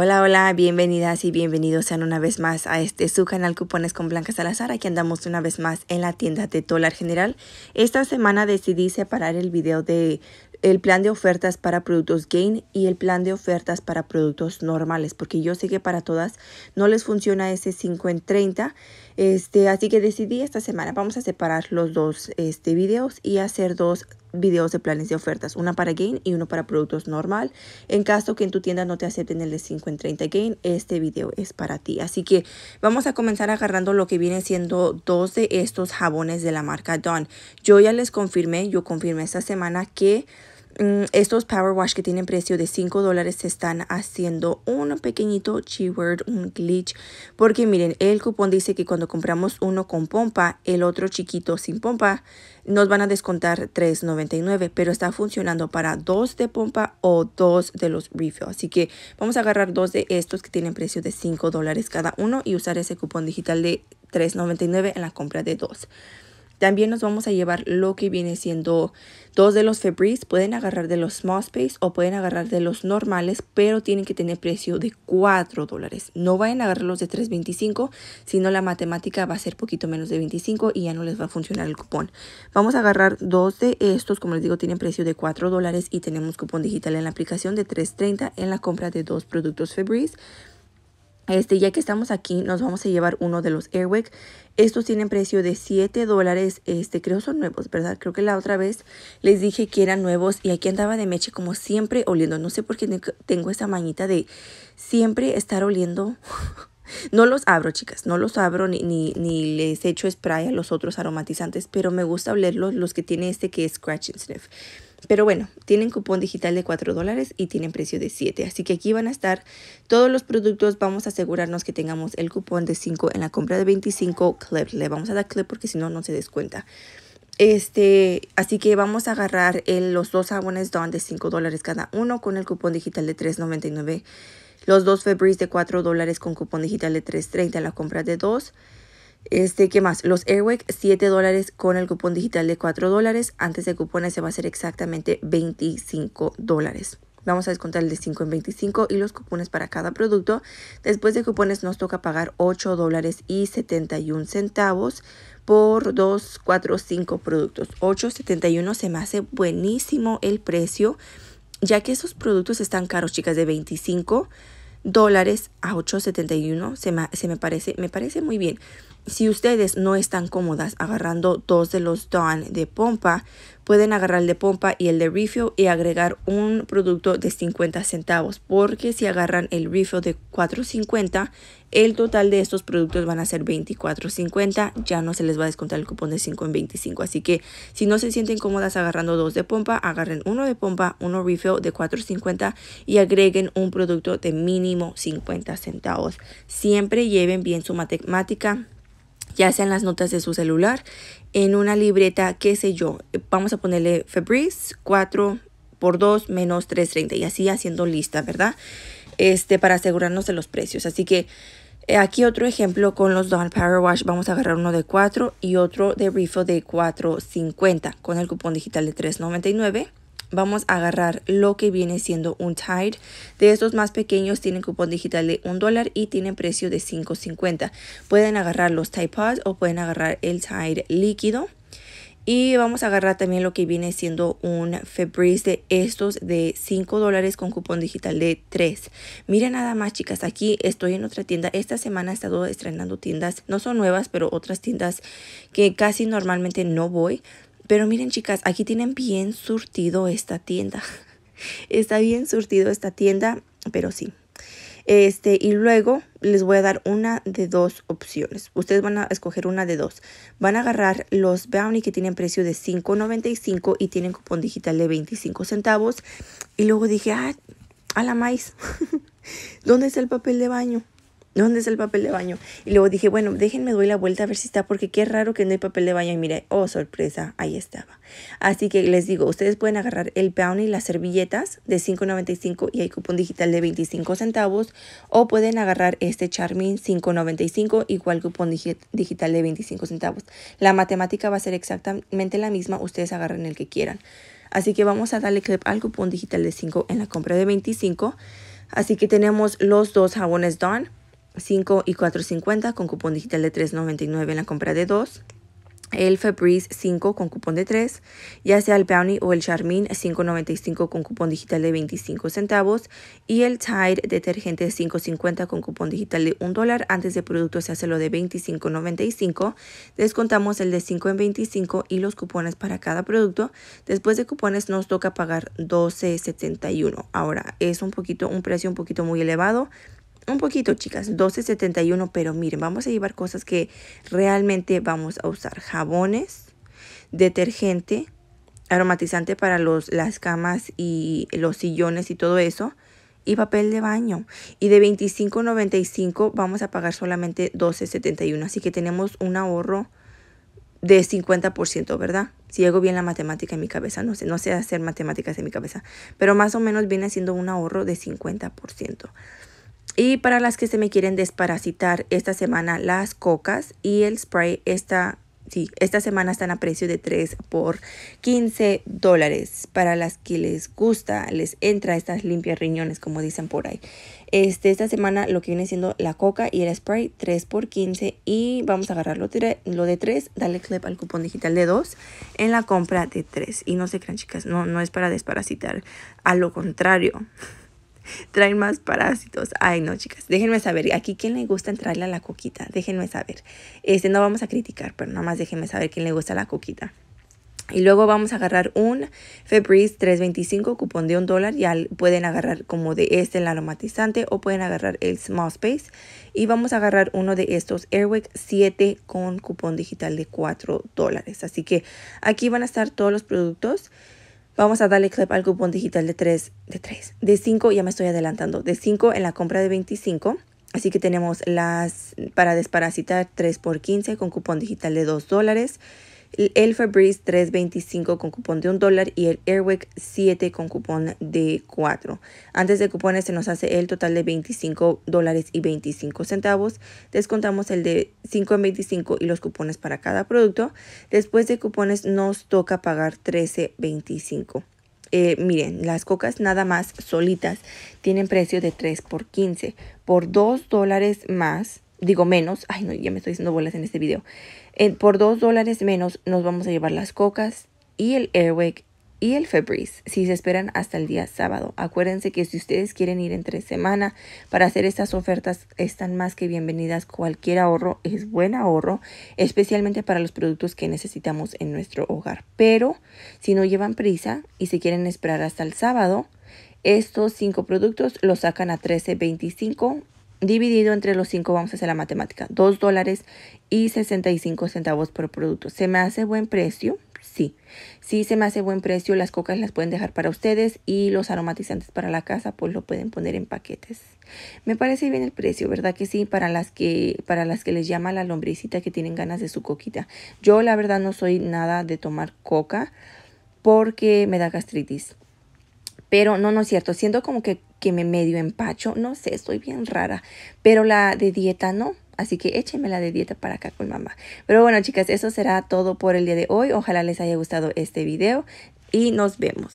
Hola, hola, bienvenidas y bienvenidos sean una vez más a este su canal Cupones con Blanca Salazar. Aquí andamos una vez más en la tienda de Dólar General. Esta semana decidí separar el video de el plan de ofertas para productos Gain y el plan de ofertas para productos normales, porque yo sé que para todas no les funciona ese 5 en 30. Este, así que decidí esta semana, vamos a separar los dos este, videos y hacer dos videos de planes de ofertas, una para Gain y uno para productos normal. En caso que en tu tienda no te acepten el de 5 en 30 Gain, este video es para ti. Así que vamos a comenzar agarrando lo que vienen siendo dos de estos jabones de la marca Dawn. Yo ya les confirmé, yo confirmé esta semana que Mm, estos Power Wash que tienen precio de 5 dólares se están haciendo un pequeñito keyword, un glitch. Porque miren, el cupón dice que cuando compramos uno con pompa, el otro chiquito sin pompa, nos van a descontar $3.99. Pero está funcionando para dos de pompa o dos de los refill. Así que vamos a agarrar dos de estos que tienen precio de 5 dólares cada uno y usar ese cupón digital de $3.99 en la compra de dos. También nos vamos a llevar lo que viene siendo dos de los Febreze. Pueden agarrar de los Small Space o pueden agarrar de los normales, pero tienen que tener precio de 4 dólares. No vayan a agarrar los de 3.25, sino la matemática va a ser poquito menos de 25 y ya no les va a funcionar el cupón. Vamos a agarrar dos de estos, como les digo, tienen precio de 4 dólares y tenemos cupón digital en la aplicación de 3.30 en la compra de dos productos Febreze. Este, ya que estamos aquí, nos vamos a llevar uno de los Airwick. Estos tienen precio de 7 dólares. Este, creo son nuevos, ¿verdad? Creo que la otra vez les dije que eran nuevos y aquí andaba de meche como siempre oliendo. No sé por qué tengo esa mañita de siempre estar oliendo. No los abro, chicas, no los abro ni, ni, ni, les echo spray a los otros aromatizantes, pero me gusta olerlos, los que tiene este que es Scratch and Sniff. Pero bueno, tienen cupón digital de 4 dólares y tienen precio de 7. Así que aquí van a estar todos los productos. Vamos a asegurarnos que tengamos el cupón de 5 en la compra de 25 clip. Le vamos a dar clip porque si no, no se descuenta. Este, así que vamos a agarrar los dos jabones Dawn de 5 dólares cada uno con el cupón digital de 3.99. Los dos Febreze de 4 dólares con cupón digital de 3.30 la compra de 2. Este, ¿qué más? Los Airwick, 7 con el cupón digital de 4 Antes de cupones se va a hacer exactamente 25 Vamos a descontar el de 5 en 25 y los cupones para cada producto. Después de cupones nos toca pagar 8 y 71 por 2, 4, 5 productos. 8.71 se me hace buenísimo el precio, ya que esos productos están caros, chicas, de 25 a 8.71 se se me parece, me parece muy bien. Si ustedes no están cómodas agarrando dos de los don de pompa, pueden agarrar el de pompa y el de refill y agregar un producto de 50 centavos, porque si agarran el refill de 4.50, el total de estos productos van a ser 24.50, ya no se les va a descontar el cupón de 5 en 25, así que si no se sienten cómodas agarrando dos de pompa, agarren uno de pompa, uno refill de 4.50 y agreguen un producto de mínimo 50 centavos. Siempre lleven bien su matemática ya sean las notas de su celular, en una libreta, qué sé yo. Vamos a ponerle Febreze 4 por 2 menos 330 y así haciendo lista, ¿verdad? Este, para asegurarnos de los precios. Así que eh, aquí otro ejemplo con los Dawn Power Wash. Vamos a agarrar uno de 4 y otro de refill de 4.50 con el cupón digital de 3.99 vamos a agarrar lo que viene siendo un Tide. De estos más pequeños tienen cupón digital de un dólar y tienen precio de 5.50. Pueden agarrar los Tide Pods o pueden agarrar el Tide líquido. Y vamos a agarrar también lo que viene siendo un Febreze de estos de 5 dólares con cupón digital de 3. Mira nada más chicas, aquí estoy en otra tienda. Esta semana he estado estrenando tiendas, no son nuevas, pero otras tiendas que casi normalmente no voy. Pero miren chicas, aquí tienen bien surtido esta tienda. Está bien surtido esta tienda, pero sí. Este, y luego les voy a dar una de dos opciones. Ustedes van a escoger una de dos. Van a agarrar los Bounty que tienen precio de $5.95 y tienen cupón digital de 25 centavos. Y luego dije, ah, a la maíz. ¿Dónde está el papel de baño? ¿dónde está el papel de baño? Y luego dije, bueno, déjenme doy la vuelta a ver si está, porque qué raro que no hay papel de baño. Y mire, oh, sorpresa, ahí estaba. Así que les digo, ustedes pueden agarrar el y las servilletas de $5.95 y hay cupón digital de 25 centavos, o pueden agarrar este Charmin $5.95 igual cupón digital de 25 centavos. La matemática va a ser exactamente la misma, ustedes agarren el que quieran. Así que vamos a darle clip al cupón digital de 5 en la compra de 25. Así que tenemos los dos jabones Dawn 5 y 4.50 con cupón digital de 3.99 en la compra de 2. El Febreze 5 con cupón de 3, ya sea el Bounty o el Charmin 5.95 con cupón digital de 25 centavos y el Tide detergente 5.50 con cupón digital de 1 dólar. Antes de producto se hace lo de 25.95. Descontamos el de 5 en 25 y los cupones para cada producto. Después de cupones nos toca pagar 12.71. Ahora es un poquito un precio un poquito muy elevado un poquito, chicas, 12.71, pero miren, vamos a llevar cosas que realmente vamos a usar. Jabones, detergente, aromatizante para los, las camas y los sillones y todo eso. Y papel de baño. Y de 25.95 vamos a pagar solamente 12.71. Así que tenemos un ahorro de 50%, ¿verdad? Si hago bien la matemática en mi cabeza, no sé, no sé hacer matemáticas en mi cabeza, pero más o menos viene siendo un ahorro de 50%. Y para las que se me quieren desparasitar esta semana, las cocas y el spray sí, esta semana están a precio de 3 por 15 dólares. Para las que les gusta, les entra estas limpias riñones, como dicen por ahí. Este, esta semana lo que viene siendo la coca y el spray, 3 por 15. Y vamos a agarrar lo, de 3, dale clip al cupón digital de 2 en la compra de 3. Y no se crean, chicas, no, no es para desparasitar. A lo contrario. traen más parásitos. Ay, no, chicas, déjenme saber. Aquí, ¿quién le gusta entrarle a la coquita? Déjenme saber. Este, no vamos a criticar, pero nada más déjenme saber quién le gusta la coquita. Y luego vamos a agarrar un Febreze 325, cupón de un dólar. Ya pueden agarrar como de este el aromatizante o pueden agarrar el Small Space. Y vamos a agarrar uno de estos Airwick 7 con cupón digital de 4 dólares. Así que aquí van a estar todos los productos. Vamos a darle clip al cupón digital de 3, de 3, de 5, ya me estoy adelantando, de 5 en la compra de 25. Así que tenemos las para desparasitar 3 x 15 con cupón digital de 2 dólares el Fabrice 3.25 con cupón de un dólar y el Airwick 7 con cupón de 4. Antes de cupones se nos hace el total de 25 dólares y 25 centavos. Descontamos el de 5.25 y los cupones para cada producto. Después de cupones nos toca pagar 13.25. Eh, miren, las cocas nada más solitas tienen precio de 3 por 15. Por 2 dólares más digo menos, ay no, ya me estoy haciendo bolas en este video, por 2 dólares menos nos vamos a llevar las cocas y el Airwick y el Febreze si se esperan hasta el día sábado. Acuérdense que si ustedes quieren ir entre semana para hacer estas ofertas, están más que bienvenidas. Cualquier ahorro es buen ahorro, especialmente para los productos que necesitamos en nuestro hogar. Pero si no llevan prisa y se quieren esperar hasta el sábado, estos cinco productos los sacan a $13.25 dividido entre los cinco, vamos a hacer la matemática, 2 dólares y 65 centavos por producto. ¿Se me hace buen precio? Sí, sí se me hace buen precio. Las cocas las pueden dejar para ustedes y los aromatizantes para la casa pues lo pueden poner en paquetes. Me parece bien el precio, ¿verdad que sí? Para las que, para las que les llama la lombricita que tienen ganas de su coquita. Yo la verdad no soy nada de tomar coca porque me da gastritis. Pero no, no es cierto. Siento como que, me medio empacho. No sé, estoy bien rara. Pero la de dieta no. Así que écheme la de dieta para acá con mamá. Pero bueno, chicas, eso será todo por el día de hoy. Ojalá les haya gustado este video y nos vemos.